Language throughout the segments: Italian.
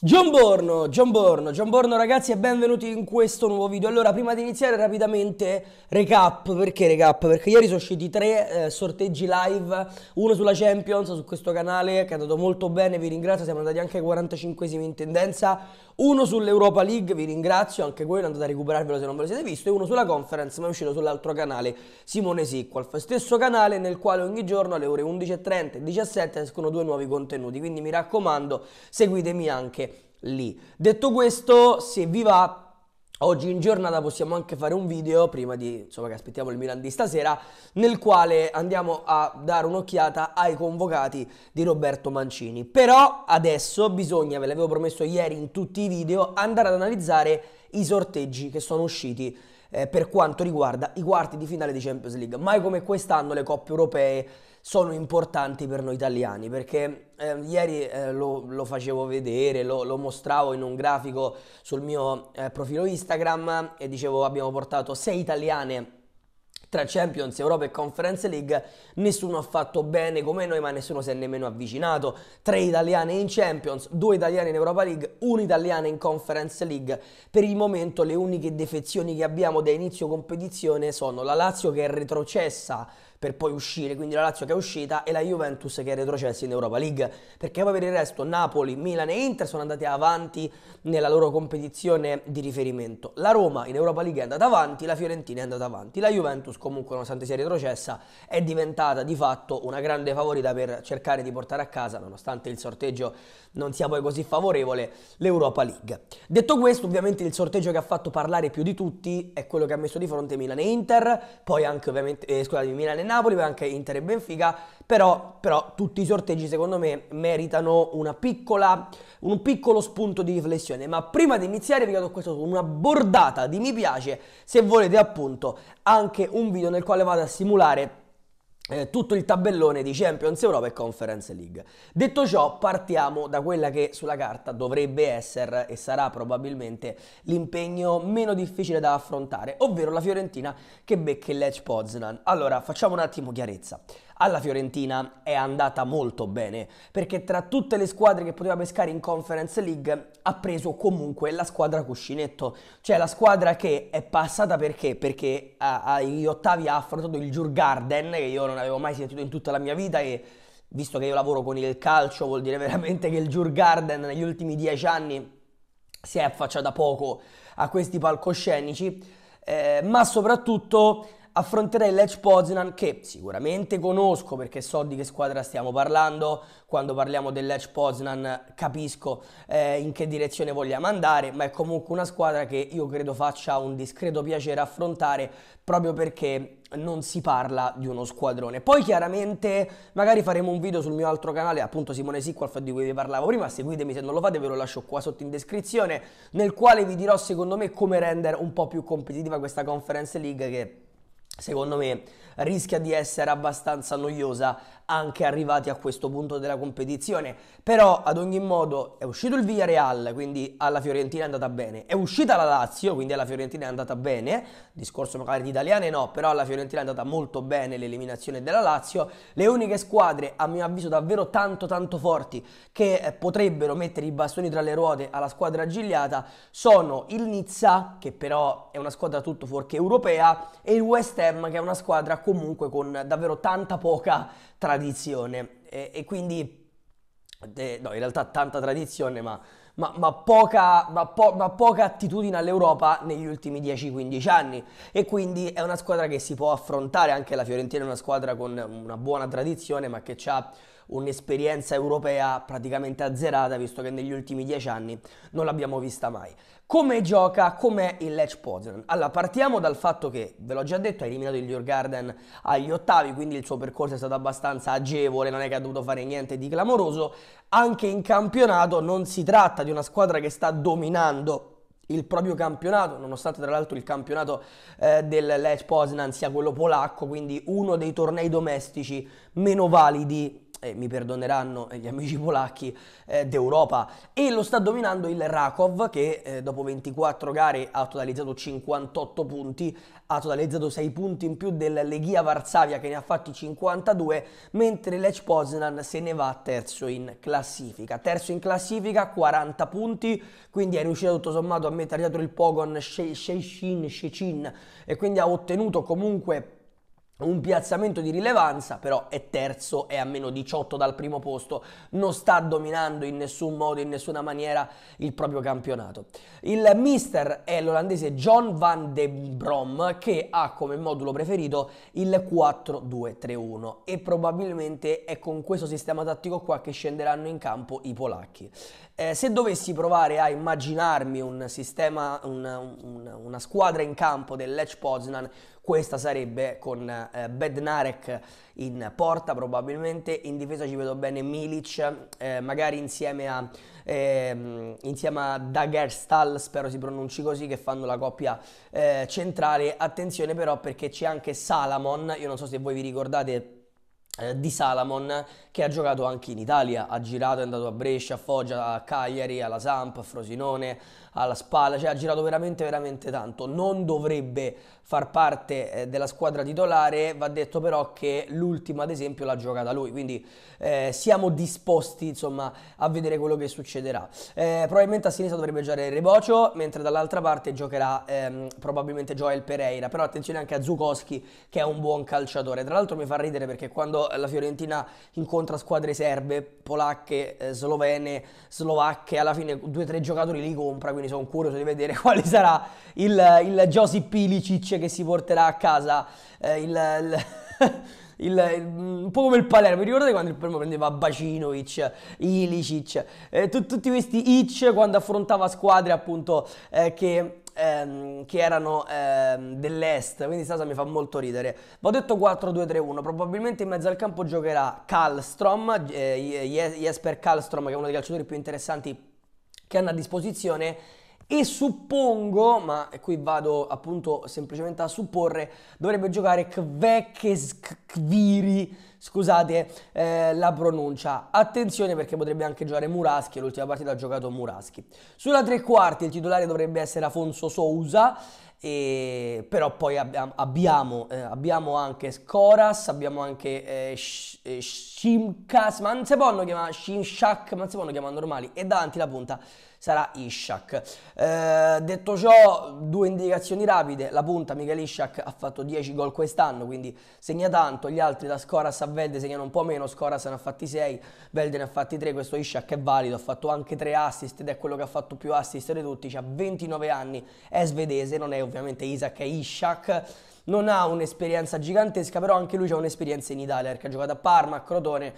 John Borno, John Borno, John Borno ragazzi e benvenuti in questo nuovo video Allora prima di iniziare rapidamente recap, perché recap? Perché ieri sono usciti tre eh, sorteggi live Uno sulla Champions su questo canale che è andato molto bene, vi ringrazio, siamo andati anche ai 45esimi in tendenza Uno sull'Europa League, vi ringrazio, anche quello andate a recuperarvelo se non ve lo siete visto E uno sulla Conference ma è uscito sull'altro canale, Simone Sicqual Stesso canale nel quale ogni giorno alle ore 11.30 e 17 escono due nuovi contenuti Quindi mi raccomando seguitemi anche lì. Detto questo, se vi va, Oggi in giornata possiamo anche fare un video, prima di, insomma, che aspettiamo il Milan di stasera, nel quale andiamo a dare un'occhiata ai convocati di Roberto Mancini. Però adesso bisogna, ve l'avevo promesso ieri in tutti i video, andare ad analizzare i sorteggi che sono usciti eh, per quanto riguarda i quarti di finale di Champions League. Mai come quest'anno le coppe europee sono importanti per noi italiani perché eh, ieri eh, lo, lo, facevo vedere, lo, lo, mostravo in un grafico sul mio eh, profilo Instagram e dicevo abbiamo portato sei italiane tra Champions, Europa e Conference League, nessuno ha fatto bene come noi, ma nessuno si è nemmeno avvicinato. Tre italiane in Champions, due italiane in Europa League, un italiano in Conference League. Per il momento le uniche defezioni che abbiamo da inizio competizione sono la Lazio che è retrocessa per poi uscire, quindi la Lazio che è uscita e la Juventus che è retrocessa in Europa League, perché poi per il resto Napoli, Milan e Inter sono andate avanti nella loro competizione di riferimento. La Roma in Europa League è andata avanti, la Fiorentina è andata avanti, la Juventus comunque nonostante sia retrocessa è diventata di fatto una grande favorita per cercare di portare a casa, nonostante il sorteggio non sia poi così favorevole l'Europa League. Detto questo, ovviamente il sorteggio che ha fatto parlare più di tutti è quello che ha messo di fronte Milan e Inter, poi anche ovviamente, eh, scusatemi, Milan e Napoli, poi anche Inter e Benfica, però, però tutti i sorteggi secondo me meritano piccola, un piccolo spunto di riflessione. Ma prima di iniziare vi do questo una bordata di mi piace, se volete appunto anche un video nel quale vado a simulare eh, tutto il tabellone di Champions Europa e Conference League. Detto ciò, partiamo da quella che sulla carta dovrebbe essere e sarà probabilmente l'impegno meno difficile da affrontare, ovvero la Fiorentina che becca il Lecce Poznan. Allora, facciamo un attimo chiarezza alla Fiorentina è andata molto bene, perché tra tutte le squadre che poteva pescare in Conference League ha preso comunque la squadra cuscinetto, cioè la squadra che è passata perché? Perché agli ottavi ha affrontato il Giurgarden, che io non avevo mai sentito in tutta la mia vita e visto che io lavoro con il calcio vuol dire veramente che il Giurgarden negli ultimi dieci anni si è affacciata poco a questi palcoscenici, eh, ma soprattutto affronterei l'Edge Poznan che sicuramente conosco perché so di che squadra stiamo parlando, quando parliamo dell'Edge Poznan capisco eh, in che direzione vogliamo andare, ma è comunque una squadra che io credo faccia un discreto piacere affrontare proprio perché non si parla di uno squadrone. Poi chiaramente magari faremo un video sul mio altro canale, appunto Simone Sicqualf di cui vi parlavo prima, seguitemi se non lo fate ve lo lascio qua sotto in descrizione, nel quale vi dirò secondo me come rendere un po' più competitiva questa Conference League che secondo me rischia di essere abbastanza noiosa anche arrivati a questo punto della competizione. Però ad ogni modo è uscito il Villarreal, quindi alla Fiorentina è andata bene. È uscita la Lazio, quindi alla Fiorentina è andata bene. Discorso magari di italiane no, però alla Fiorentina è andata molto bene l'eliminazione della Lazio. Le uniche squadre, a mio avviso, davvero tanto tanto forti che eh, potrebbero mettere i bastoni tra le ruote alla squadra agigliata sono il Nizza, che però è una squadra tutto fuorché europea, e il West Ham, che è una squadra comunque con davvero tanta poca tradizione e, e quindi eh, no, in realtà tanta tradizione, ma, ma, ma, poca, po- ma, poca, attitudine all'Europa negli ultimi 10-15 anni. E quindi è una squadra che si può affrontare, anche la Fiorentina è una squadra con una buona tradizione, ma che ha un'esperienza europea praticamente azzerata, visto che negli ultimi dieci anni non l'abbiamo vista mai. Come gioca, com'è il Lech Poznan? Allora, partiamo dal fatto che, ve l'ho già detto, ha eliminato il Djurgarden agli ottavi, quindi il suo percorso è stato abbastanza agevole, non è che ha dovuto fare niente di clamoroso. Anche in campionato non si tratta di una squadra che sta dominando il proprio campionato, nonostante tra l'altro il campionato eh, del Lech Poznan sia quello polacco, quindi uno dei tornei domestici meno validi eh, mi perdoneranno eh, gli amici polacchi eh, d'Europa e lo sta dominando il Rakov che eh, dopo 24 gare ha totalizzato 58 punti, ha totalizzato 6 punti in più del Leghia Varsavia che ne ha fatti 52, mentre Lech Poznan se ne va terzo in classifica. Terzo in classifica 40 punti, quindi è riuscito tutto sommato a mettere dietro il Pogon Shechin Shechin e quindi ha ottenuto comunque un piazzamento di rilevanza, però è terzo, è a meno 18 dal primo posto, non sta dominando in nessun modo, in nessuna maniera il proprio campionato. Il mister è l'olandese John van de Brom che ha come modulo preferito il 4-2-3-1 e probabilmente è con questo sistema tattico qua che scenderanno in campo i polacchi. Eh, se dovessi provare a immaginarmi un sistema, una, una, una squadra in campo del Lech Poznan, questa sarebbe con eh, Bednarek in porta probabilmente, in difesa ci vedo bene Milic, eh, magari insieme a, eh, insieme a Dagerstal, spero si pronunci così, che fanno la coppia eh, centrale. Attenzione però perché c'è anche Salamon, io non so se voi vi ricordate eh, di Salamon che ha giocato anche in Italia, ha girato, è andato a Brescia, a Foggia, a Cagliari, alla Samp, a Frosinone, alla spalla, cioè ha girato veramente veramente tanto, non dovrebbe far parte eh, della squadra titolare, va detto però che l'ultima ad esempio l'ha giocata lui, quindi eh, siamo disposti insomma a vedere quello che succederà. Eh, probabilmente a sinistra dovrebbe giocare Rebocio, mentre dall'altra parte giocherà ehm, probabilmente Joel Pereira, però attenzione anche a Zukowski che è un buon calciatore, tra l'altro mi fa ridere perché quando la Fiorentina incontra squadre serbe, polacche, eh, slovene, slovacche, alla fine due o tre giocatori li compra, quindi sono curioso di vedere quale sarà il, il Josi Pilicic che si porterà a casa eh, il, il Il, il, mm, un po' come il Palermo. Vi ricordate quando il Palermo prendeva Bacinovic, Ilicic, eh, tu, tutti questi Ic quando affrontava squadre appunto eh, che, ehm, che. erano ehm, dell'est, quindi Sasa mi fa molto ridere. Va detto 4-2-3-1, probabilmente in mezzo al campo giocherà Kallstrom, eh, Jesper Kallstrom che è uno dei calciatori più interessanti che hanno a disposizione e suppongo, ma qui vado appunto semplicemente a supporre, dovrebbe giocare Kvekeskviri, scusate eh, la pronuncia. Attenzione perché potrebbe anche giocare Muraschi, l'ultima partita ha giocato Muraschi. Sulla tre quarti il titolare dovrebbe essere Afonso Sousa, e, però poi abbiamo, abbiamo, eh, abbiamo, anche Scoras, abbiamo anche eh, eh, Shimkas, ma non si possono chiamare Shimshak, ma non si possono chiamare normali, e davanti la punta sarà Ishak. Eh, detto ciò, due indicazioni rapide, la punta Michel Ishak ha fatto 10 gol quest'anno, quindi segna tanto, gli altri da Scoras a Velde segnano un po' meno, Scoras ne ha fatti 6, Velde ne ha fatti 3, questo Ishak è valido, ha fatto anche 3 assist ed è quello che ha fatto più assist di tutti, ha 29 anni, è svedese, non è ovviamente Isaac e Ishak. Non ha un'esperienza gigantesca, però anche lui ha un'esperienza in Italia, perché ha giocato a Parma, a Crotone,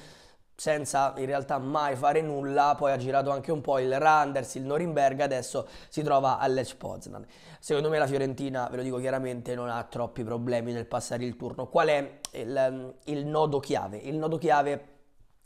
senza in realtà mai fare nulla, poi ha girato anche un po' il Randers, il Norimberga, adesso si trova all'Ech Poznan. Secondo me la Fiorentina, ve lo dico chiaramente, non ha troppi problemi nel passare il turno. Qual è il, il nodo chiave? Il nodo chiave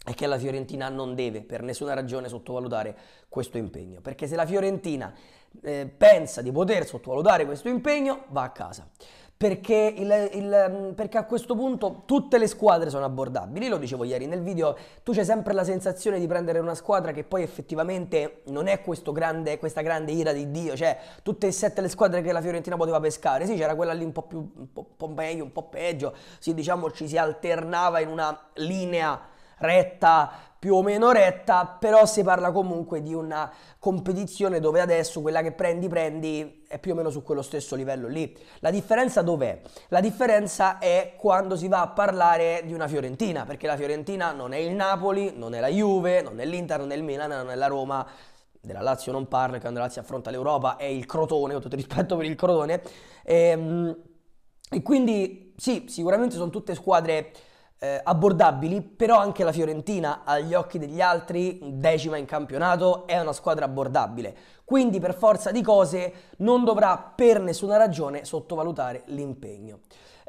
è che la Fiorentina non deve per nessuna ragione sottovalutare questo impegno, perché se la Fiorentina eh, pensa di poter sottovalutare questo impegno, va a casa. Perché, il, il, mm, perché, a questo punto tutte le squadre sono abbordabili. Lo dicevo ieri nel video, tu c'è sempre la sensazione di prendere una squadra che poi effettivamente non è grande, questa grande ira di Dio, cioè tutte e sette le squadre che la Fiorentina poteva pescare. Sì, c'era quella lì un po' più un po', un po meglio, un po' peggio. Sì, diciamo ci si alternava in una linea retta più o meno retta, però si parla comunque di una competizione dove adesso quella che prendi prendi è più o meno su quello stesso livello lì. La differenza dov'è? La differenza è quando si va a parlare di una Fiorentina, perché la Fiorentina non è il Napoli, non è la Juve, non è l'Inter, non è il Milan, non è la Roma, della Lazio non parla, quando la Lazio affronta l'Europa è il Crotone, ho tutto il rispetto per il Crotone. E, ehm, e quindi sì, sicuramente sono tutte squadre eh, abbordabili, però anche la Fiorentina agli occhi degli altri, decima in campionato, è una squadra abbordabile. Quindi per forza di cose non dovrà per nessuna ragione sottovalutare l'impegno.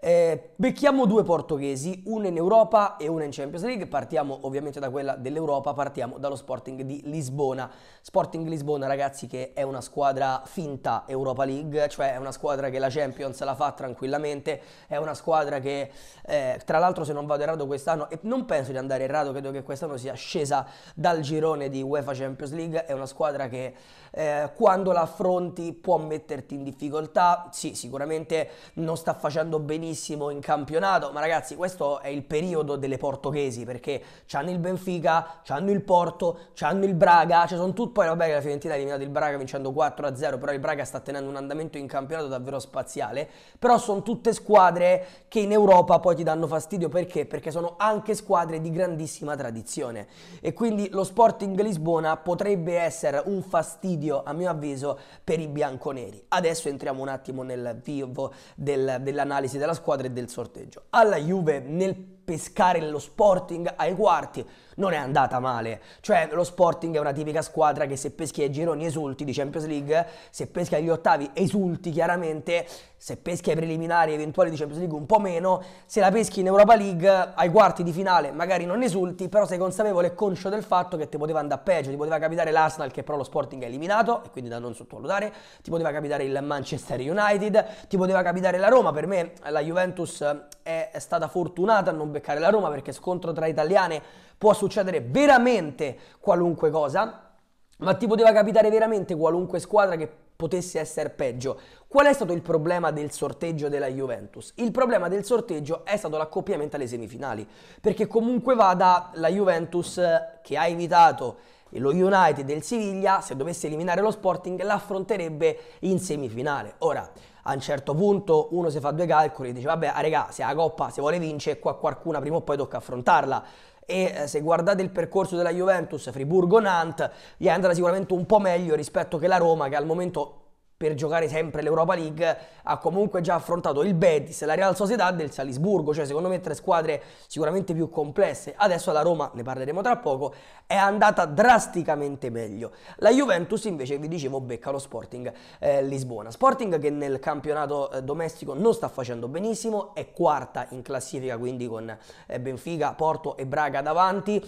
Eh, becchiamo due portoghesi, una in Europa e una in Champions League. Partiamo ovviamente da quella dell'Europa, partiamo dallo Sporting di Lisbona. Sporting Lisbona, ragazzi, che è una squadra finta Europa League, cioè è una squadra che la Champions la fa tranquillamente, è una squadra che eh, tra l'altro se non vado errato quest'anno, e non penso di andare errato, credo che quest'anno sia scesa dal girone di UEFA Champions League, è una squadra che eh, quando la affronti può metterti in difficoltà. Sì, sicuramente non sta facendo benissimo in campionato, ma ragazzi, questo è il periodo delle portoghesi perché c'hanno il Benfica, c'hanno il Porto, c'hanno il Braga, cioè sono tutti poi vabbè la Fiorentina ha eliminato il Braga vincendo 4 0, però il Braga sta tenendo un andamento in campionato davvero spaziale, però sono tutte squadre che in Europa poi ti danno fastidio perché? Perché sono anche squadre di grandissima tradizione e quindi lo Sporting Lisbona potrebbe essere un fastidio video a mio avviso per i bianconeri. Adesso entriamo un attimo nel vivo del, dell'analisi della squadra e del sorteggio. Alla Juve nel pescare lo Sporting ai quarti. Non è andata male, cioè lo Sporting è una tipica squadra che se peschi ai gironi esulti di Champions League, se peschi agli ottavi esulti chiaramente, se peschi ai preliminari eventuali di Champions League un po' meno, se la peschi in Europa League ai quarti di finale magari non esulti, però sei consapevole e conscio del fatto che ti poteva andare peggio, ti poteva capitare l'Arsenal che però lo Sporting ha eliminato e quindi da non sottovalutare, ti poteva capitare il Manchester United, ti poteva capitare la Roma, per me la Juventus è stata fortunata a non beccare la Roma perché scontro tra italiane può succedere veramente qualunque cosa, ma ti poteva capitare veramente qualunque squadra che potesse essere peggio. Qual è stato il problema del sorteggio della Juventus? Il problema del sorteggio è stato l'accoppiamento alle semifinali, perché comunque vada la Juventus che ha evitato e lo United del Siviglia, se dovesse eliminare lo Sporting, l'affronterebbe in semifinale. Ora, a un certo punto uno si fa due calcoli e dice vabbè, ah, regà, se la Coppa si vuole vincere, qua qualcuna prima o poi tocca affrontarla e eh, se guardate il percorso della Juventus Friburgo-Nant gli andrà sicuramente un po' meglio rispetto che la Roma che al momento per giocare sempre l'Europa League, ha comunque già affrontato il Betis, la Real Sociedad e il Salisburgo, cioè secondo me tre squadre sicuramente più complesse. Adesso la Roma, ne parleremo tra poco, è andata drasticamente meglio. La Juventus invece, vi dicevo, becca lo Sporting eh, Lisbona. Sporting che nel campionato eh, domestico non sta facendo benissimo, è quarta in classifica quindi con eh, Benfica, Porto e Braga davanti.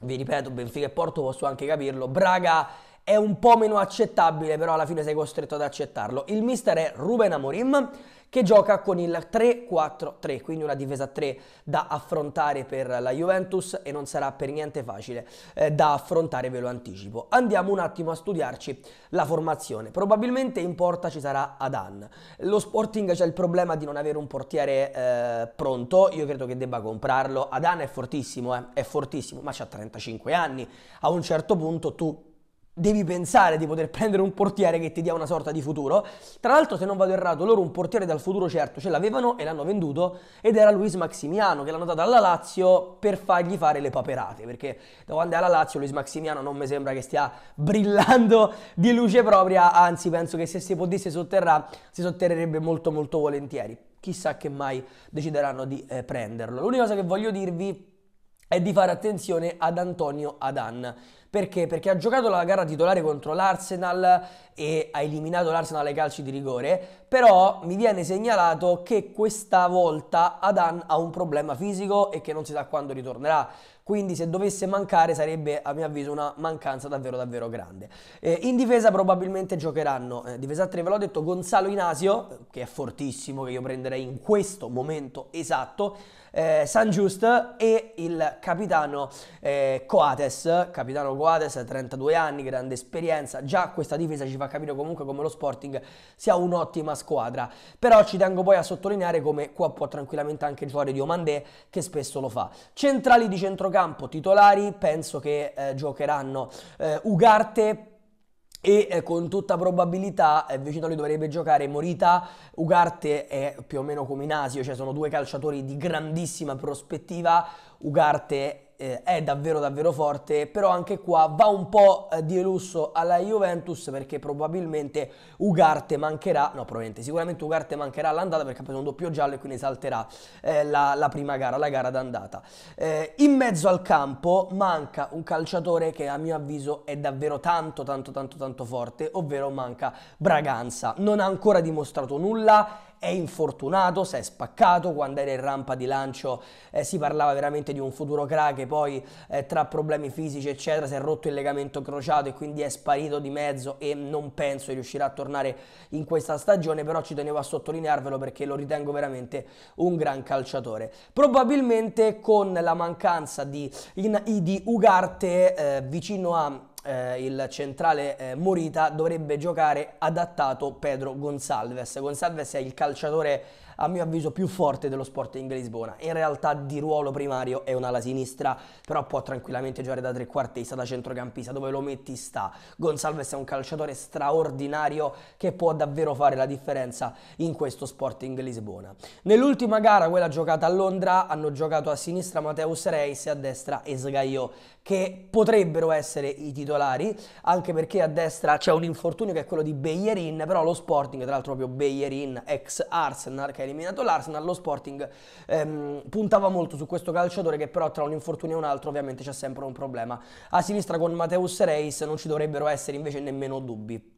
Vi ripeto, Benfica e Porto posso anche capirlo. Braga è un po' meno accettabile, però alla fine sei costretto ad accettarlo. Il mister è Ruben Amorim che gioca con il 3-4-3, quindi una difesa 3 da affrontare per la Juventus e non sarà per niente facile eh, da affrontare, ve lo anticipo. Andiamo un attimo a studiarci la formazione. Probabilmente in porta ci sarà Adan. Lo Sporting c'è il problema di non avere un portiere eh, pronto, io credo che debba comprarlo. Adan è fortissimo, eh, è fortissimo, ma c'ha 35 anni. A un certo punto tu devi pensare di poter prendere un portiere che ti dia una sorta di futuro. Tra l'altro, se non vado errato, loro un portiere dal futuro certo ce l'avevano e l'hanno venduto ed era Luis Maximiano che l'hanno dato alla Lazio per fargli fare le paperate, perché da quando è alla Lazio Luis Maximiano non mi sembra che stia brillando di luce propria, anzi penso che se si potesse sotterrare si sotterrerebbe molto molto volentieri. Chissà che mai decideranno di eh, prenderlo. L'unica cosa che voglio dirvi è di fare attenzione ad Antonio Adan perché? Perché ha giocato la gara titolare contro l'Arsenal e ha eliminato l'Arsenal ai calci di rigore, però mi viene segnalato che questa volta Adan ha un problema fisico e che non si sa quando ritornerà. Quindi se dovesse mancare sarebbe a mio avviso una mancanza davvero davvero grande. Eh, in difesa probabilmente giocheranno, eh, difesa 3 ve l'ho detto, Gonzalo Inasio, eh, che è fortissimo, che io prenderei in questo momento esatto, eh, San Just e il capitano eh, Coates, capitano Coates, 32 anni, grande esperienza, già questa difesa ci fa capire comunque come lo Sporting sia un'ottima squadra, però ci tengo poi a sottolineare come qua può tranquillamente anche giocare Diomandé che spesso lo fa. Centrali di centrocampo, titolari, penso che eh, giocheranno eh, Ugarte, e eh, con tutta probabilità vicino a lui dovrebbe giocare Morita, Ugarte è più o meno come in Asio, cioè sono due calciatori di grandissima prospettiva, Ugarte eh, è davvero davvero forte, però anche qua va un po' eh, di lusso alla Juventus perché probabilmente Ugarte mancherà, no probabilmente sicuramente Ugarte mancherà all'andata perché ha preso un doppio giallo e quindi salterà eh, la, la, prima gara, la gara d'andata. Eh, in mezzo al campo manca un calciatore che a mio avviso è davvero tanto tanto tanto tanto forte, ovvero manca Braganza. Non ha ancora dimostrato nulla è infortunato, si è spaccato, quando era in rampa di lancio eh, si parlava veramente di un futuro crack e poi eh, tra problemi fisici eccetera si è rotto il legamento crociato e quindi è sparito di mezzo e non penso riuscirà a tornare in questa stagione, però ci tenevo a sottolinearvelo perché lo ritengo veramente un gran calciatore. Probabilmente con la mancanza di, in, di Ugarte eh, vicino a eh, il centrale eh, Morita dovrebbe giocare adattato Pedro Gonsalves. Gonsalves è il calciatore a mio avviso più forte dello Sporting Lisbona. In realtà di ruolo primario è un'ala sinistra, però può tranquillamente giocare da trequartista, da centrocampista, dove lo metti sta. Gonsalves è un calciatore straordinario che può davvero fare la differenza in questo Sporting Lisbona. Nell'ultima gara, quella giocata a Londra, hanno giocato a sinistra Mateus Reis e a destra Esgaio, che potrebbero essere i titolari, anche perché a destra c'è un infortunio che è quello di Beyerin, però lo Sporting, tra l'altro proprio Beyerin, ex Arsenal, che ha eliminato l'Arsenal, lo Sporting ehm, puntava molto su questo calciatore che però tra un infortunio e un altro ovviamente c'è sempre un problema. A sinistra con Mateus Reis non ci dovrebbero essere invece nemmeno dubbi.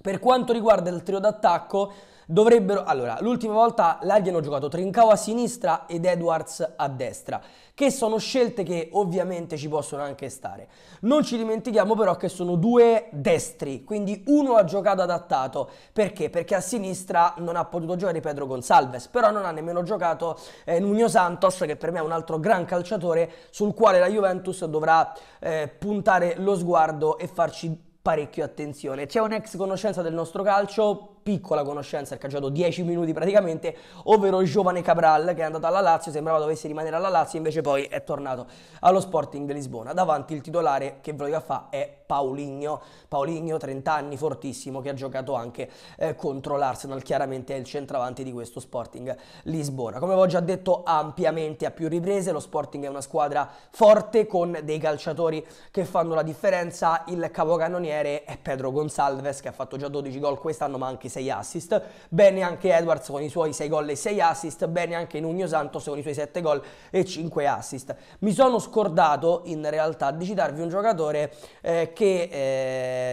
Per quanto riguarda il trio d'attacco, Dovrebbero, allora, l'ultima volta l'Aldi hanno giocato Trincao a sinistra ed Edwards a destra, che sono scelte che ovviamente ci possono anche stare. Non ci dimentichiamo però che sono due destri, quindi uno ha giocato adattato. Perché? Perché a sinistra non ha potuto giocare Pedro Gonsalves, però non ha nemmeno giocato eh, Nuno Santos, che per me è un altro gran calciatore sul quale la Juventus dovrà eh, puntare lo sguardo e farci parecchio attenzione. C'è un'ex conoscenza del nostro calcio, piccola conoscenza perché ha giocato 10 minuti praticamente, ovvero il giovane Cabral che è andato alla Lazio, sembrava dovesse rimanere alla Lazio, invece poi è tornato allo Sporting Lisbona. Davanti il titolare che in pratica fa è Paulinho, Paulinho 30 anni, fortissimo, che ha giocato anche eh, contro l'Arsenal, chiaramente è il centravanti di questo Sporting Lisbona. Come avevo già detto ampiamente a più riprese, lo Sporting è una squadra forte con dei calciatori che fanno la differenza, il capocannoniere è Pedro Gonçalves che ha fatto già 12 gol quest'anno ma anche 6 6 assist, bene anche Edwards con i suoi 6 gol e 6 assist, bene anche Nuno Santos con i suoi 7 gol e 5 assist. Mi sono scordato in realtà di citarvi un giocatore eh, che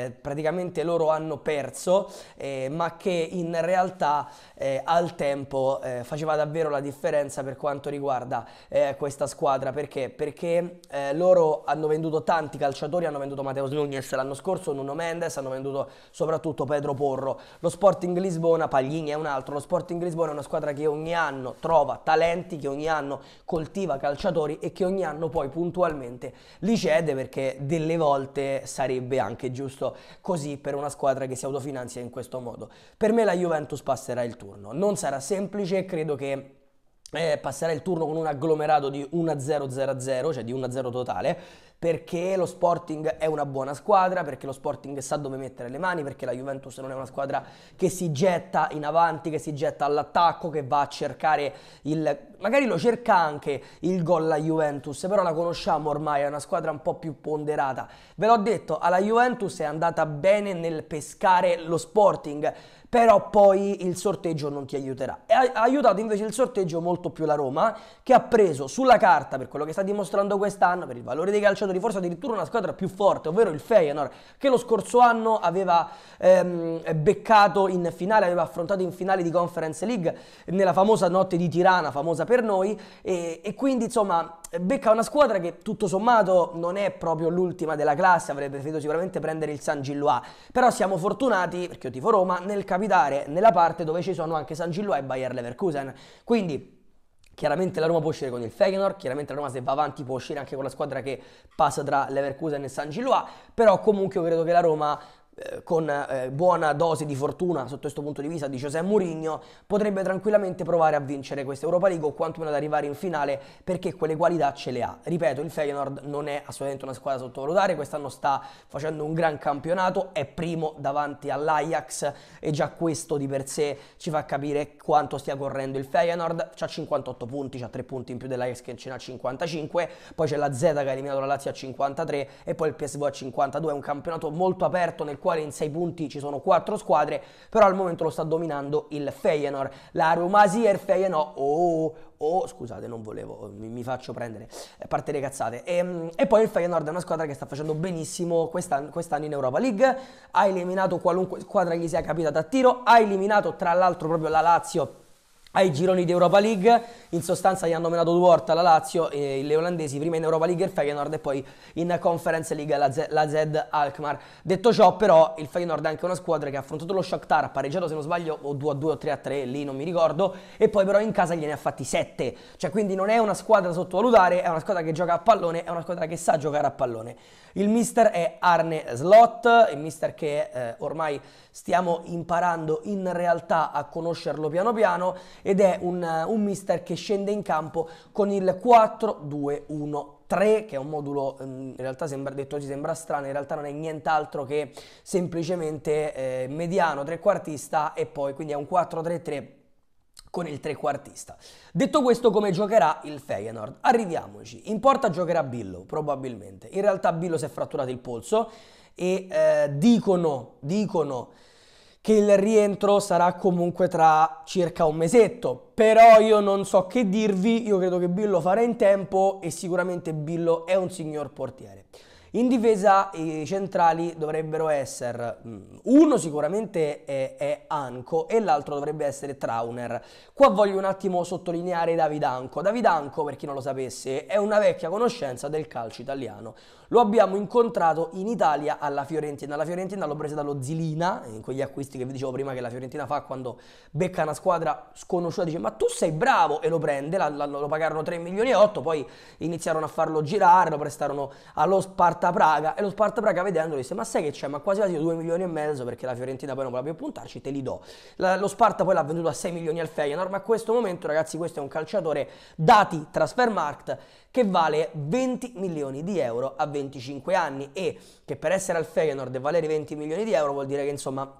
eh, praticamente loro hanno perso, eh, ma che in realtà eh, al tempo eh, faceva davvero la differenza per quanto riguarda eh, questa squadra. Perché? Perché loro hanno venduto tanti calciatori, hanno venduto Matteo Nunes l'anno scorso, Nuno Mendes, hanno venduto soprattutto Pedro Porro. Lo sport Sporting Lisbona, Paglini è un altro, lo Sporting Lisbona è una squadra che ogni anno trova talenti, che ogni anno coltiva calciatori e che ogni anno poi puntualmente li cede perché delle volte sarebbe anche giusto così per una squadra che si autofinanzia in questo modo. Per me la Juventus passerà il turno, non sarà semplice, credo che eh, passerà il turno con un agglomerato di 1-0-0-0, cioè di 1-0 totale, perché lo Sporting è una buona squadra, perché lo Sporting sa dove mettere le mani, perché la Juventus non è una squadra che si getta in avanti, che si getta all'attacco, che va a cercare il... magari lo cerca anche il gol la Juventus, però la conosciamo ormai, è una squadra un po' più ponderata. Ve l'ho detto, alla Juventus è andata bene nel pescare lo Sporting, però poi il sorteggio non ti aiuterà. Ha aiutato invece il sorteggio molto più la Roma, che ha preso sulla carta, per quello che sta dimostrando quest'anno, per il valore dei calciatori, forse addirittura una squadra più forte, ovvero il Feyenoord, che lo scorso anno aveva ehm, beccato in finale, aveva affrontato in finale di Conference League, nella famosa notte di Tirana, famosa per noi, e, e quindi insomma becca una squadra che tutto sommato non è proprio l'ultima della classe, avrebbe preferito sicuramente prendere il San Gilloa, però siamo fortunati, perché io tifo Roma, nel capitolo capitare nella parte dove ci sono anche San Gillo e Bayer Leverkusen. Quindi Chiaramente la Roma può uscire con il Feyenoord, chiaramente la Roma se va avanti può uscire anche con la squadra che passa tra Leverkusen e San Giloa, però comunque credo che la Roma eh, con eh, buona dose di fortuna sotto questo punto di vista di José Mourinho, potrebbe tranquillamente provare a vincere questa Europa League o quantomeno ad arrivare in finale perché quelle qualità ce le ha. Ripeto, il Feyenoord non è assolutamente una squadra sottovalutare, quest'anno sta facendo un gran campionato, è primo davanti all'Ajax e già questo di per sé ci fa capire quanto stia correndo il Feyenoord, ha 58 punti, ha 3 punti in più dell'Ajax che ce n'ha 55, poi c'è la Z che ha eliminato la Lazio a 53 e poi il PSV a 52, è un campionato molto aperto nel quale in 6 punti ci sono 4 squadre, però al momento lo sta dominando il Feyenoord. La Rumasier Feyenoord, oh, oh, scusate, non volevo, mi, mi faccio prendere, a eh, parte le cazzate. E, ehm, e, poi il Feyenoord è una squadra che sta facendo benissimo quest'anno, quest'anno in Europa League, ha eliminato qualunque squadra gli sia capitata a tiro, ha eliminato tra l'altro proprio la Lazio ai gironi di Europa League, in sostanza gli hanno menato due volte la Lazio e le olandesi prima in Europa League il Feyenoord e poi in Conference League la, Z, la Z Alkmaar. Detto ciò però il Feyenoord è anche una squadra che ha affrontato lo Shakhtar, ha pareggiato se non sbaglio o 2 a 2 o 3 a 3, lì non mi ricordo, e poi però in casa gliene ha fatti 7, cioè quindi non è una squadra da sottovalutare, è una squadra che gioca a pallone, è una squadra che sa giocare a pallone. Il mister è Arne Slot, il mister che eh, ormai stiamo imparando in realtà a conoscerlo piano piano ed è un, eh, un mister che scende in campo con il 4-2-1 3, che è un modulo, mm, in realtà sembra, detto oggi sembra strano, in realtà non è nient'altro che semplicemente eh, mediano, trequartista e poi quindi è un 4-3-3 con il trequartista. Detto questo, come giocherà il Feyenoord? Arriviamoci. In porta giocherà Billo, probabilmente. In realtà Billo si è fratturato il polso e eh, dicono, dicono che il rientro sarà comunque tra circa un mesetto. Però io non so che dirvi, io credo che Billo farà in tempo e sicuramente Billo è un signor portiere. In difesa i centrali dovrebbero essere, mm, uno sicuramente è, è Anco e l'altro dovrebbe essere Trauner. Qua voglio un attimo sottolineare David Anco. David Anco, per chi non lo sapesse, è una vecchia conoscenza del calcio italiano. Lo abbiamo incontrato in Italia alla Fiorentina. La Fiorentina l'ho presa dallo Zilina, in quegli acquisti che vi dicevo prima che la Fiorentina fa quando becca una squadra sconosciuta, dice ma tu sei bravo e lo prende, la, la, lo pagarono 3 milioni e 8, poi iniziarono a farlo girare, lo prestarono allo Sparta Praga e lo Sparta Praga vedendolo disse ma sai che c'è, ma quasi quasi 2 milioni e mezzo perché la Fiorentina poi non vuole più puntarci, te li do. La, lo Sparta poi l'ha venduto a 6 milioni al Feyenoord, ma a questo momento ragazzi questo è un calciatore dati Transfermarkt che vale 20 milioni di euro a 25 anni e che per essere al Feyenoord e valere 20 milioni di euro vuol dire che insomma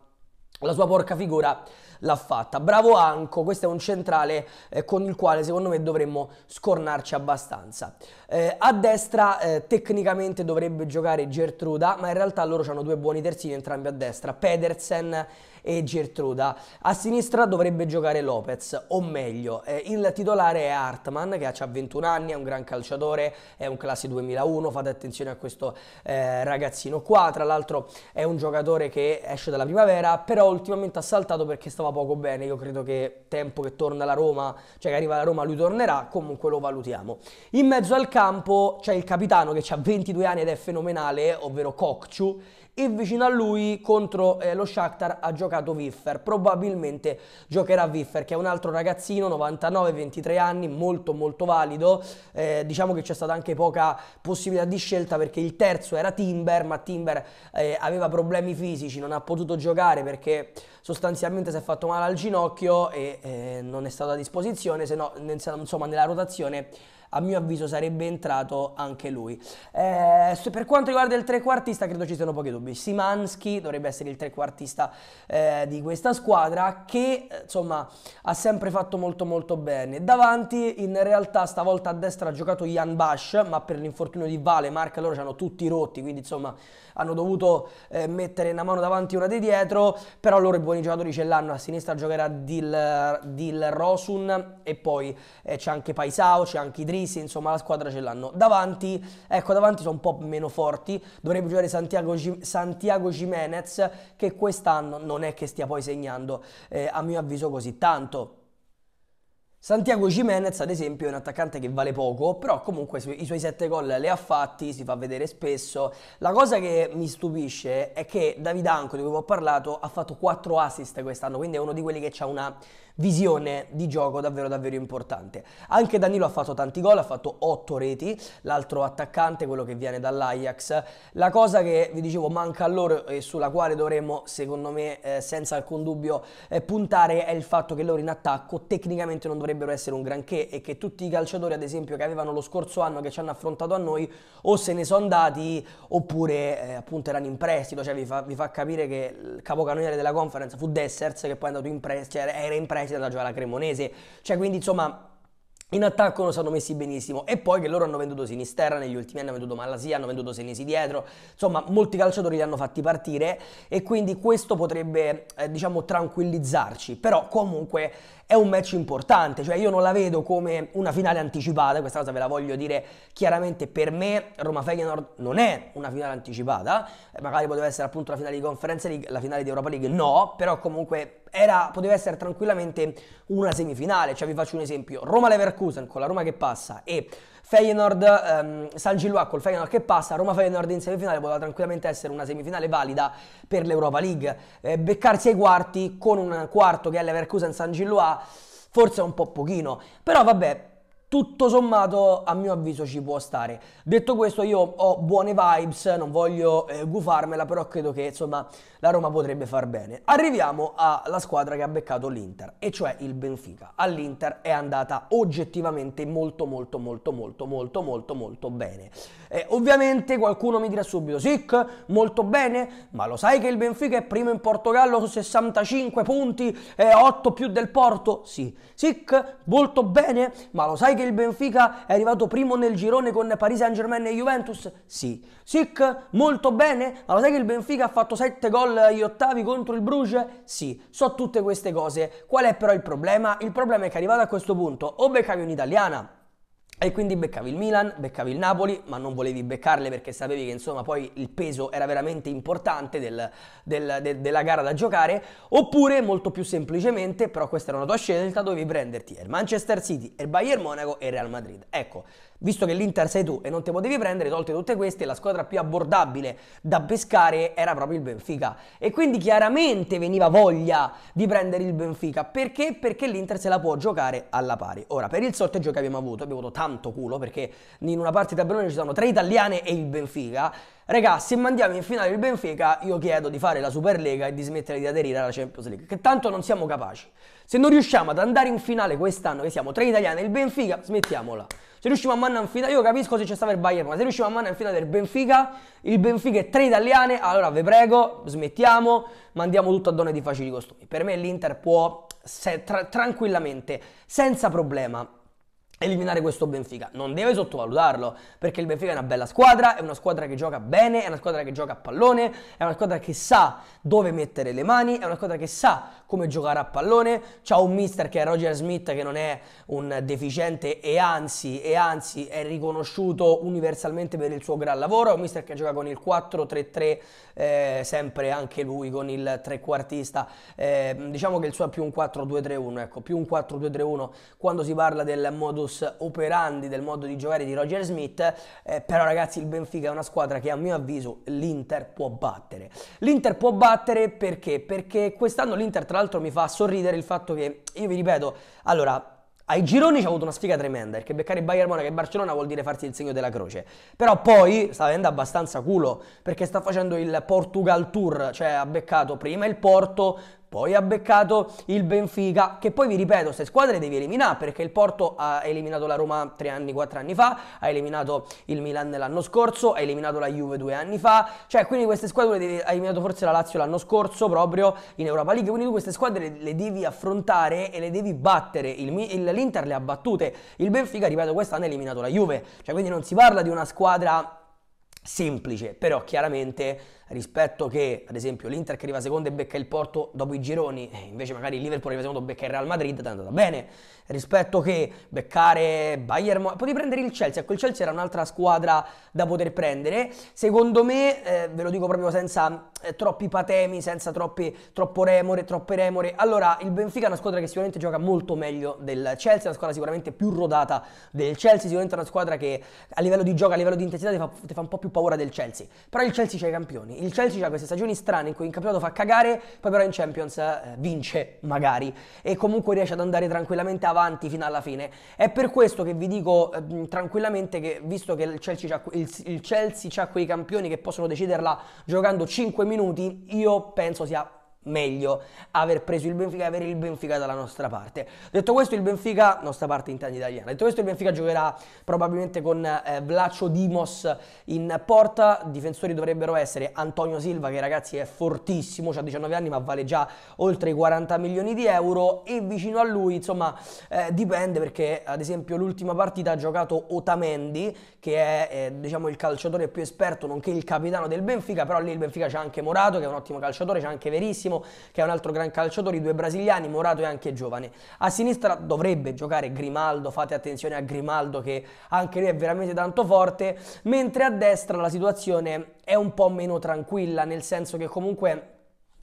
la sua porca figura l'ha fatta. Bravo Anco, questo è un centrale eh, con il quale secondo me dovremmo scornarci abbastanza. Eh, a destra eh, tecnicamente dovrebbe giocare Gertruda, ma in realtà loro hanno due buoni terzini entrambi a destra, Pedersen e Gertruda. A sinistra dovrebbe giocare Lopez, o meglio, eh, il titolare è Hartman che ha 21 anni, è un gran calciatore, è un classe 2001, fate attenzione a questo eh, ragazzino qua, tra l'altro è un giocatore che esce dalla primavera, però ultimamente ha saltato perché stava poco bene, io credo che tempo che torna alla Roma, cioè che arriva alla Roma lui tornerà, comunque lo valutiamo. In mezzo al campo c'è il capitano che ha 22 anni ed è fenomenale, ovvero Cocciu, e vicino a lui contro eh, lo Shakhtar ha giocato Viffer. probabilmente giocherà Viffer, che è un altro ragazzino, 99-23 anni, molto molto valido, eh, diciamo che c'è stata anche poca possibilità di scelta perché il terzo era Timber, ma Timber eh, aveva problemi fisici, non ha potuto giocare perché sostanzialmente si è fatto male al ginocchio e eh, non è stato a disposizione, se no insomma nella rotazione a mio avviso sarebbe entrato anche lui. Eh, per quanto riguarda il trequartista, credo ci siano pochi dubbi. Simansky dovrebbe essere il trequartista eh, di questa squadra che eh, insomma ha sempre fatto molto molto bene. Davanti in realtà stavolta a destra ha giocato Jan Bash, ma per l'infortunio di Vale, Marca loro ci hanno tutti rotti, quindi insomma hanno dovuto eh, mettere una mano davanti e una di dietro, però loro i buoni giocatori ce l'hanno, a sinistra giocherà Dil, Dil Rosun e poi eh, c'è anche Paisao, c'è anche Idrisi, insomma la squadra ce l'hanno. Davanti, ecco davanti sono un po' meno forti, dovrebbe giocare Santiago, G- Santiago Jimenez che quest'anno non è che stia poi segnando eh, a mio avviso così tanto. Santiago Jimenez, ad esempio, è un attaccante che vale poco, però comunque i suoi sette gol li ha fatti, si fa vedere spesso. La cosa che mi stupisce è che David Anco, di cui vi ho parlato, ha fatto quattro assist quest'anno, quindi è uno di quelli che ha una visione di gioco davvero davvero importante. Anche Danilo ha fatto tanti gol, ha fatto otto reti, l'altro attaccante, quello che viene dall'Ajax. La cosa che vi dicevo manca a loro e sulla quale dovremmo, secondo me, eh, senza alcun dubbio, eh, puntare è il fatto che loro in attacco tecnicamente non dovrebbero potrebbero essere un granché e che tutti i calciatori, ad esempio, che avevano lo scorso anno che ci hanno affrontato a noi, o se ne sono andati oppure eh, appunto erano in prestito, cioè vi fa, vi fa, capire che il capocannoniere della conference fu Dessers che poi è andato in prestito, cioè era in prestito da giocare alla Cremonese, cioè quindi insomma... In attacco non sono messi benissimo e poi che loro hanno venduto Sinisterra negli ultimi anni, hanno venduto Malasia, hanno venduto Senesi dietro, insomma molti calciatori li hanno fatti partire e quindi questo potrebbe eh, diciamo tranquillizzarci, però comunque è un match importante, cioè io non la vedo come una finale anticipata, questa cosa ve la voglio dire chiaramente, per me Roma Feyenoord non è una finale anticipata, eh, magari poteva essere appunto la finale di Conference League, la finale di Europa League no, però comunque era, poteva essere tranquillamente una semifinale, cioè vi faccio un esempio, Roma-Leverkusen con la Roma che passa e Feyenoord, ehm, San Gilloa col Feyenoord che passa, Roma Feyenoord in semifinale poteva tranquillamente essere una semifinale valida per l'Europa League. Eh, beccarsi ai quarti con un quarto che è Leverkusen San Gilloa forse è un po' pochino, però vabbè, tutto sommato a mio avviso ci può stare. Detto questo io ho buone vibes, non voglio eh, gufarmela, però credo che insomma la Roma potrebbe far bene. Arriviamo alla squadra che ha beccato l'Inter, e cioè il Benfica. All'Inter è andata oggettivamente molto molto molto molto molto molto molto bene. Eh, ovviamente qualcuno mi dirà subito, sic, molto bene, ma lo sai che il Benfica è primo in Portogallo su 65 punti, eh, 8 più del Porto? Sì. Sic, molto bene, ma lo sai che il Benfica è arrivato primo nel girone con Paris Saint Germain e Juventus? Sì. Sic, molto bene, ma lo sai che il Benfica ha fatto 7 gol agli ottavi contro il Bruges? Sì, so tutte queste cose. Qual è però il problema? Il problema è che è arrivato a questo punto o Beccavi un'italiana e quindi beccavi il Milan, beccavi il Napoli, ma non volevi beccarle perché sapevi che insomma poi il peso era veramente importante del, del, de, della gara da giocare. Oppure, molto più semplicemente, però questa era una tua scelta, dovevi prenderti il Manchester City, il Bayern Monaco e il Real Madrid. Ecco, Visto che l'Inter sei tu e non te potevi prendere, tolte tutte queste, la squadra più abbordabile da pescare era proprio il Benfica. E quindi chiaramente veniva voglia di prendere il Benfica. Perché? Perché l'Inter se la può giocare alla pari. Ora, per il sorteggio che abbiamo avuto, abbiamo avuto tanto culo perché in una parte di tabellone ci sono tre italiane e il Benfica Regà, se mandiamo in finale il Benfica, io chiedo di fare la Superlega e di smettere di aderire alla Champions League, che tanto non siamo capaci. Se non riusciamo ad andare in finale quest'anno, che siamo tre italiani e il Benfica, smettiamola. Se riusciamo a mandare in finale, io capisco se c'è stato il Bayern, ma se riusciamo a mandare in finale il Benfica, il Benfica e tre italiane, allora vi prego, smettiamo, mandiamo tutto a donne di facili costumi. Per me l'Inter può se, tra, tranquillamente, senza problema, eliminare questo Benfica. Non deve sottovalutarlo, perché il Benfica è una bella squadra, è una squadra che gioca bene, è una squadra che gioca a pallone, è una squadra che sa dove mettere le mani, è una squadra che sa come giocare a pallone, c'ha un mister che è Roger Smith che non è un deficiente e anzi, e anzi è riconosciuto universalmente per il suo gran lavoro, è un mister che gioca con il 4-3-3, eh, sempre anche lui con il trequartista, eh, diciamo che il suo è più un 4-2-3-1, ecco, più un 4-2-3-1 quando si parla del modo modus operandi del modo di giocare di Roger Smith, eh, però ragazzi il Benfica è una squadra che a mio avviso l'Inter può battere. L'Inter può battere perché? Perché quest'anno l'Inter tra l'altro mi fa sorridere il fatto che, io vi ripeto, allora ai gironi c'è avuto una sfiga tremenda, perché beccare Bayern Monaco e Barcellona vuol dire farsi il segno della croce. Però poi sta avendo abbastanza culo, perché sta facendo il Portugal Tour, cioè ha beccato prima il Porto, poi ha beccato il Benfica, che poi vi ripeto, queste squadre devi eliminare perché il Porto ha eliminato la Roma tre anni, quattro anni fa, ha eliminato il Milan l'anno scorso, ha eliminato la Juve due anni fa, cioè quindi queste squadre devi, ha eliminato forse la Lazio l'anno scorso proprio in Europa League, quindi tu queste squadre le, le devi affrontare e le devi battere, il, il, l'Inter le ha battute, il Benfica, ripeto, quest'anno ha eliminato la Juve, cioè quindi non si parla di una squadra semplice, però chiaramente rispetto che ad esempio l'Inter che arriva secondo e becca il Porto dopo i gironi, invece magari il Liverpool arriva secondo e becca il Real Madrid, è andata bene, rispetto che beccare Bayern, Mo- potevi prendere il Chelsea, ecco il Chelsea era un'altra squadra da poter prendere, secondo me, eh, ve lo dico proprio senza eh, troppi patemi, senza troppi, troppo remore, troppe remore, allora il Benfica è una squadra che sicuramente gioca molto meglio del Chelsea, una squadra sicuramente più rodata del Chelsea, sicuramente è una squadra che a livello di gioco, a livello di intensità ti fa, ti fa un po' più paura del Chelsea, però il Chelsea c'è i campioni, il Chelsea ha queste stagioni strane in cui in campionato fa cagare, poi però in Champions eh, vince magari e comunque riesce ad andare tranquillamente avanti fino alla fine. È per questo che vi dico eh, tranquillamente che visto che il Chelsea, ha, il, il Chelsea ha quei campioni che possono deciderla giocando 5 minuti, io penso sia meglio aver preso il Benfica e avere il Benfica dalla nostra parte. Detto questo, il Benfica, nostra parte in taglia italiana, detto questo, il Benfica giocherà probabilmente con eh, Vlacio Dimos in porta. Difensori dovrebbero essere Antonio Silva, che ragazzi è fortissimo, ha 19 anni ma vale già oltre i 40 milioni di euro. E vicino a lui, insomma, eh, dipende perché ad esempio l'ultima partita ha giocato Otamendi, che è eh, diciamo il calciatore più esperto, nonché il capitano del Benfica, però lì il Benfica c'è anche Morato, che è un ottimo calciatore, c'è anche Verissimo Veríssimo, che è un altro gran calciatore, i due brasiliani, Morato è anche giovane. A sinistra dovrebbe giocare Grimaldo, fate attenzione a Grimaldo che anche lui è veramente tanto forte, mentre a destra la situazione è un po' meno tranquilla, nel senso che comunque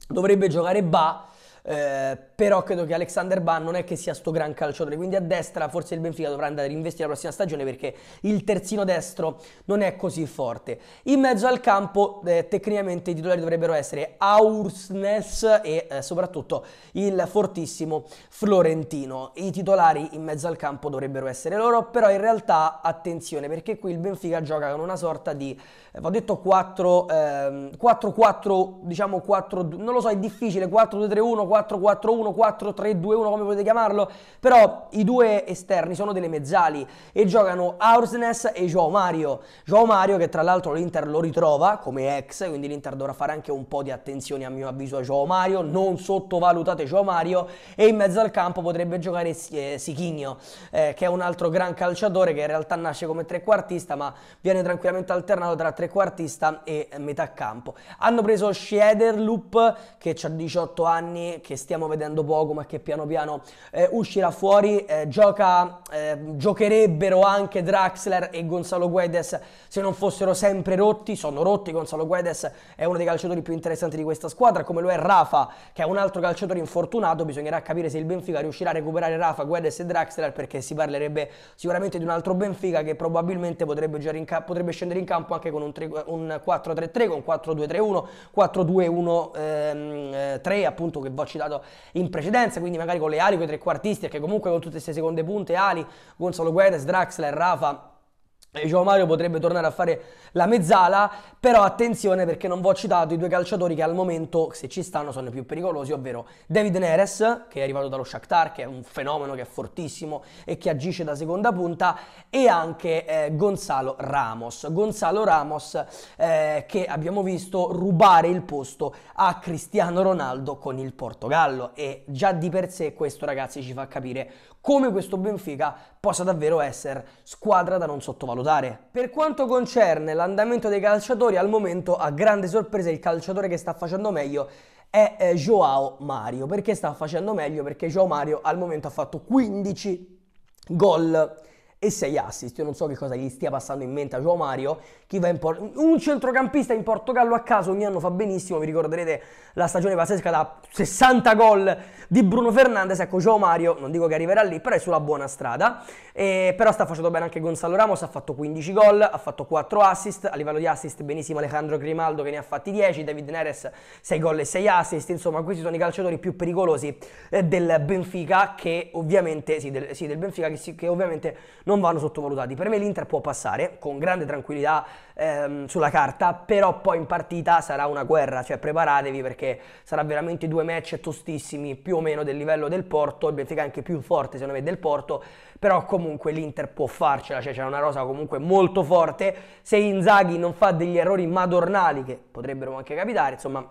dovrebbe giocare Ba eh, però credo che Alexander Ban non è che sia sto gran calciatore, quindi a destra forse il Benfica dovrà andare a rinvestire la prossima stagione perché il terzino destro non è così forte. In mezzo al campo eh, tecnicamente i titolari dovrebbero essere Aursnes e eh, soprattutto il fortissimo Florentino. I titolari in mezzo al campo dovrebbero essere loro, però in realtà attenzione perché qui il Benfica gioca con una sorta di, eh, ho detto 4, 4-4, ehm, diciamo 4, non lo so, è difficile, 4-2-3-1, 4-4-1, 4-3-2-1, come volete chiamarlo, però i due esterni sono delle mezzali e giocano Aursnes e Joao Mario. Joao Mario che tra l'altro l'Inter lo ritrova come ex, quindi l'Inter dovrà fare anche un po' di attenzione a mio avviso a Joao Mario, non sottovalutate Joao Mario e in mezzo al campo potrebbe giocare eh, Sichigno, eh, che è un altro gran calciatore che in realtà nasce come trequartista ma viene tranquillamente alternato tra trequartista e metà campo. Hanno preso Schederloop che ha 18 anni, che stiamo vedendo poco ma che piano piano eh, uscirà fuori, eh, gioca, eh, giocherebbero anche Draxler e Gonzalo Guedes se non fossero sempre rotti, sono rotti, Gonzalo Guedes è uno dei calciatori più interessanti di questa squadra, come lo è Rafa che è un altro calciatore infortunato, bisognerà capire se il Benfica riuscirà a recuperare Rafa, Guedes e Draxler perché si parlerebbe sicuramente di un altro Benfica che probabilmente potrebbe, ca- potrebbe scendere in campo anche con un, tre- un 4-3-3, con 4-2-3-1, 4-2-1-3 ehm, eh, appunto che va citato in precedenza, quindi magari con le ali, con i trequartisti, perché comunque con tutte queste seconde punte, ali, Gonzalo Guedes, Draxler, Rafa, Giovo Mario potrebbe tornare a fare la mezzala, però attenzione perché non vi ho citato i due calciatori che al momento, se ci stanno, sono i più pericolosi, ovvero David Neres, che è arrivato dallo Shakhtar, che è un fenomeno che è fortissimo e che agisce da seconda punta, e anche eh, Gonzalo Ramos. Gonzalo Ramos eh, che abbiamo visto rubare il posto a Cristiano Ronaldo con il Portogallo e già di per sé questo ragazzi ci fa capire come questo Benfica possa davvero essere squadra da non sottovalutare. Per quanto concerne l'andamento dei calciatori, al momento a grande sorpresa il calciatore che sta facendo meglio è eh, Joao Mario. Perché sta facendo meglio? Perché Joao Mario al momento ha fatto 15 gol e 6 assist. Io non so che cosa gli stia passando in mente a Joao Mario, chi va in Por- un centrocampista in Portogallo a caso ogni anno fa benissimo, vi ricorderete la stagione pazzesca da 60 gol di Bruno Fernandes, ecco Joao Mario, non dico che arriverà lì, però è sulla buona strada, e, però sta facendo bene anche Gonzalo Ramos, ha fatto 15 gol, ha fatto 4 assist, a livello di assist benissimo Alejandro Grimaldo che ne ha fatti 10, David Neres 6 gol e 6 assist, insomma questi sono i calciatori più pericolosi eh, del Benfica che ovviamente, sì del, sì, del Benfica che, sì, che ovviamente non non vanno sottovalutati. Per me l'Inter può passare con grande tranquillità ehm, sulla carta, però poi in partita sarà una guerra, cioè preparatevi perché sarà veramente due match tostissimi, più o meno del livello del Porto, il Benfica è anche più forte secondo me del Porto, però comunque l'Inter può farcela, cioè c'è una rosa comunque molto forte, se Inzaghi non fa degli errori madornali che potrebbero anche capitare, insomma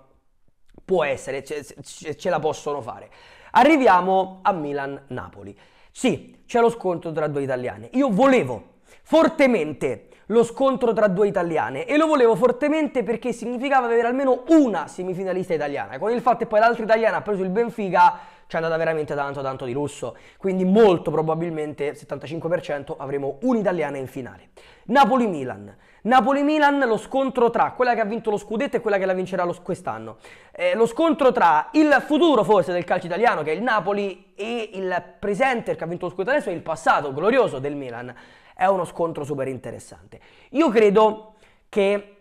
può essere, ce, ce, ce la possono fare. Arriviamo a Milan-Napoli. Sì, c'è lo scontro tra due italiane. Io volevo fortemente lo scontro tra due italiane e lo volevo fortemente perché significava avere almeno una semifinalista italiana. Con il fatto che poi l'altra italiana ha preso il Benfica ci è andata veramente tanto tanto di lusso, quindi molto probabilmente 75% avremo un'italiana in finale. Napoli-Milan. Napoli-Milan, lo scontro tra quella che ha vinto lo scudetto e quella che la vincerà lo, quest'anno. Eh, lo scontro tra il futuro forse del calcio italiano, che è il Napoli, e il presente che ha vinto lo scudetto adesso, e il passato glorioso del Milan. È uno scontro super interessante. Io credo che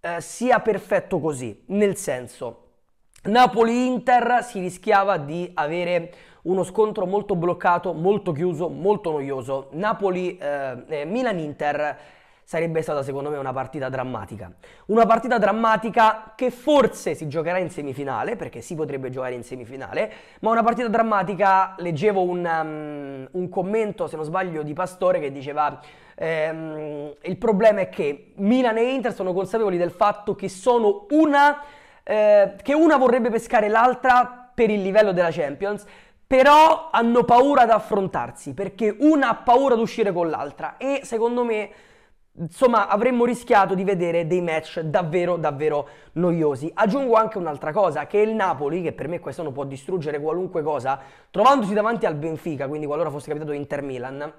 eh, sia perfetto così, nel senso... Napoli-Inter si rischiava di avere uno scontro molto bloccato, molto chiuso, molto noioso. Napoli-Milan-Inter eh, eh sarebbe stata secondo me una partita drammatica. Una partita drammatica che forse si giocherà in semifinale, perché si potrebbe giocare in semifinale, ma una partita drammatica, leggevo un, um, un commento, se non sbaglio, di Pastore che diceva... Ehm, il problema è che Milan e Inter sono consapevoli del fatto che sono una eh, che una vorrebbe pescare l'altra per il livello della Champions, però hanno paura ad affrontarsi perché una ha paura di uscire con l'altra e secondo me Insomma, avremmo rischiato di vedere dei match davvero, davvero noiosi. Aggiungo anche un'altra cosa, che il Napoli, che per me questo quest'anno può distruggere qualunque cosa, trovandosi davanti al Benfica, quindi qualora fosse capitato Inter Milan,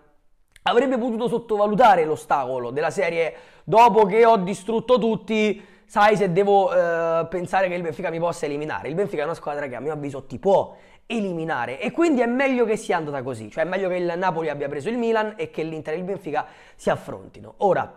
avrebbe potuto sottovalutare l'ostacolo della serie dopo che ho distrutto tutti, sai se devo eh, pensare che il Benfica mi possa eliminare. Il Benfica è una squadra che a mio avviso ti può eliminare e quindi è meglio che sia andata così, cioè è meglio che il Napoli abbia preso il Milan e che l'Inter e il Benfica si affrontino. Ora,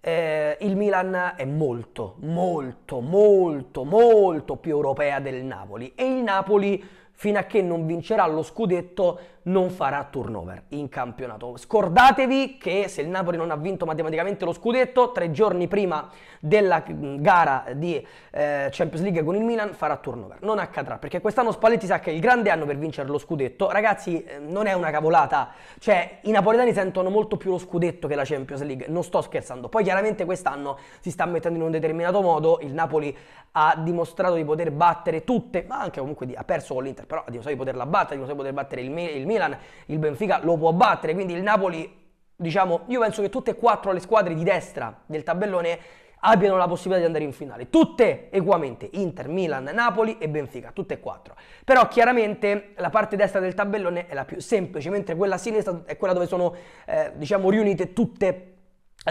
eh, il Milan è molto, molto, molto, molto più europea del Napoli e il Napoli fino a che non vincerà lo scudetto non farà turnover in campionato. Scordatevi che se il Napoli non ha vinto matematicamente lo scudetto, tre giorni prima della mm, gara di eh, Champions League con il Milan farà turnover. Non accadrà perché quest'anno Spalletti sa che è il grande anno per vincere lo scudetto. Ragazzi, eh, non è una cavolata, cioè i napoletani sentono molto più lo scudetto che la Champions League, non sto scherzando. Poi chiaramente quest'anno si sta mettendo in un determinato modo, il Napoli ha dimostrato di poter battere tutte, ma anche comunque di, ha perso con l'Inter l'Inter, però ha dimostrato di poterla battere, ha dimostrato di poter battere il, il Milan, il Benfica lo può battere, quindi il Napoli, diciamo, io penso che tutte e quattro le squadre di destra del tabellone abbiano la possibilità di andare in finale. Tutte equamente, Inter, Milan, Napoli e Benfica, tutte e quattro. Però chiaramente la parte destra del tabellone è la più semplice, mentre quella sinistra è quella dove sono eh, diciamo riunite tutte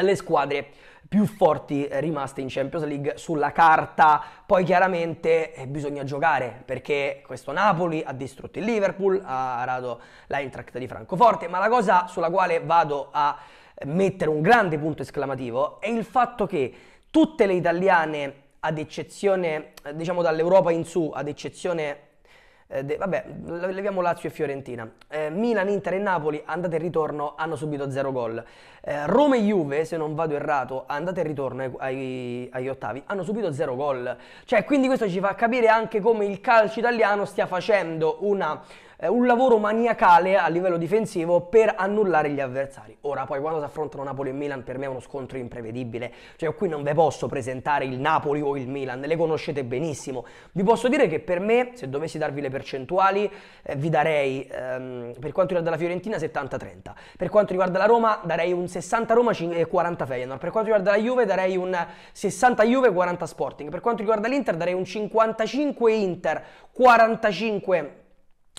le squadre più forti rimaste in Champions League sulla carta, poi chiaramente eh, bisogna giocare perché questo Napoli ha distrutto il Liverpool, ha arato l'Eintracht di Francoforte, ma la cosa sulla quale vado a mettere un grande punto esclamativo è il fatto che tutte le italiane, ad eccezione, diciamo dall'Europa in su, ad eccezione eh, de- vabbè, leviamo Lazio e Fiorentina. Eh, Milan, Inter e Napoli, andate e ritorno, hanno subito 0 gol. Eh, Roma e Juve, se non vado errato, andate e ritorno ai, agli ottavi, hanno subito 0 gol. Cioè, quindi questo ci fa capire anche come il calcio italiano stia facendo una eh, un lavoro maniacale a livello difensivo per annullare gli avversari. Ora poi quando si affrontano Napoli e Milan per me è uno scontro imprevedibile, cioè qui non ve posso presentare il Napoli o il Milan, le conoscete benissimo. Vi posso dire che per me, se dovessi darvi le percentuali, eh, vi darei ehm, per quanto riguarda la Fiorentina 70-30, per quanto riguarda la Roma darei un 60 Roma e 40 eh, Feyenoord, per quanto riguarda la Juve darei un 60 Juve e 40 Sporting, per quanto riguarda l'Inter darei un 55 Inter, 45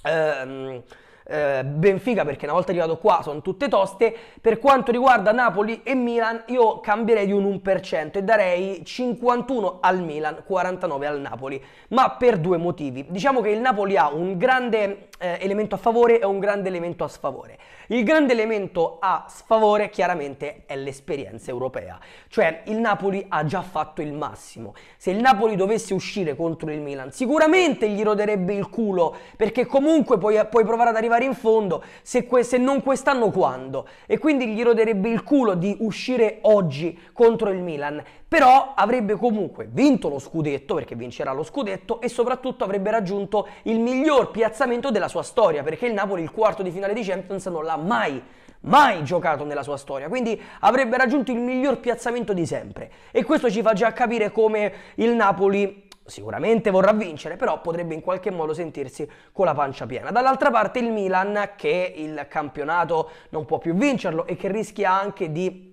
Ehm, eh, Benfica perché una volta arrivato qua sono tutte toste per quanto riguarda Napoli e Milan io cambierei di un 1% e darei 51 al Milan 49 al Napoli ma per due motivi diciamo che il Napoli ha un grande eh, elemento a favore e un grande elemento a sfavore il grande elemento a sfavore chiaramente è l'esperienza europea, cioè il Napoli ha già fatto il massimo. Se il Napoli dovesse uscire contro il Milan sicuramente gli roderebbe il culo perché comunque puoi, puoi provare ad arrivare in fondo, se, que- se non quest'anno quando? E quindi gli roderebbe il culo di uscire oggi contro il Milan, però avrebbe comunque vinto lo scudetto perché vincerà lo scudetto e soprattutto avrebbe raggiunto il miglior piazzamento della sua storia perché il Napoli il quarto di finale di Champions non l'ha l'ha mai mai giocato nella sua storia, quindi avrebbe raggiunto il miglior piazzamento di sempre e questo ci fa già capire come il Napoli sicuramente vorrà vincere, però potrebbe in qualche modo sentirsi con la pancia piena. Dall'altra parte il Milan che il campionato non può più vincerlo e che rischia anche di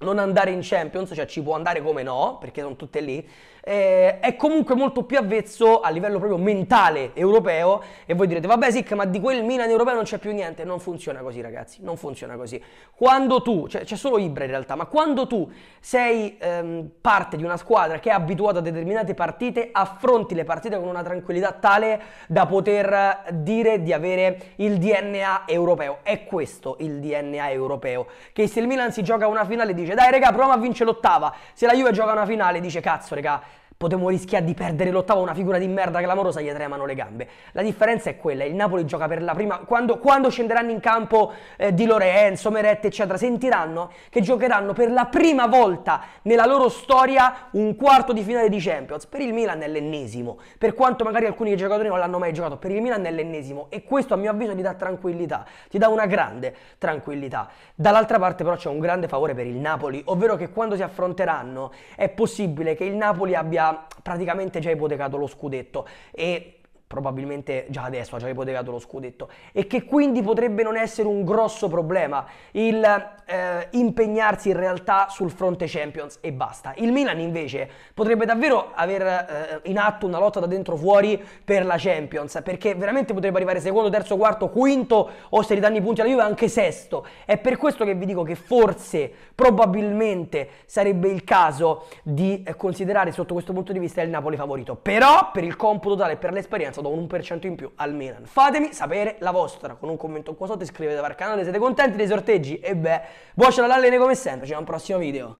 non andare in Champions, cioè ci può andare come no, perché sono tutte lì, eh, è comunque molto più avvezzo a livello proprio mentale europeo e voi direte vabbè Sic ma di quel Milan europeo non c'è più niente, non funziona così ragazzi, non funziona così. Quando tu, cioè, c'è solo Ibra in realtà, ma quando tu sei ehm, parte di una squadra che è abituata a determinate partite, affronti le partite con una tranquillità tale da poter dire di avere il DNA europeo. È questo il DNA europeo, che se il Milan si gioca una finale dice dai raga prova a vincere l'ottava, se la Juve gioca una finale dice cazzo raga Potremmo rischiare di perdere l'ottavo una figura di merda clamorosa, gli tremano le gambe. La differenza è quella, il Napoli gioca per la prima... Quando, quando scenderanno in campo eh, Di Lorenzo, Meretti, eccetera, sentiranno che giocheranno per la prima volta nella loro storia un quarto di finale di Champions. Per il Milan è l'ennesimo, per quanto magari alcuni giocatori non l'hanno mai giocato, per il Milan è l'ennesimo. E questo a mio avviso ti dà tranquillità, ti dà una grande tranquillità. Dall'altra parte però c'è un grande favore per il Napoli, ovvero che quando si affronteranno è possibile che il Napoli abbia praticamente già ipotecato lo scudetto e probabilmente già adesso ha già ipotecato lo scudetto e che quindi potrebbe non essere un grosso problema il eh, impegnarsi in realtà sul fronte Champions e basta. Il Milan invece potrebbe davvero aver eh, in atto una lotta da dentro fuori per la Champions perché veramente potrebbe arrivare secondo, terzo, quarto, quinto o se ridanno i punti alla Juve anche sesto. È per questo che vi dico che forse probabilmente sarebbe il caso di eh, considerare sotto questo punto di vista il Napoli favorito. Però per il computo totale e per l'esperienza differenza, do un 1% in più al Milan. Fatemi sapere la vostra con un commento qua sotto, iscrivetevi al canale, siete contenti dei sorteggi? E beh, buon all'allene come sempre, ci vediamo al prossimo video.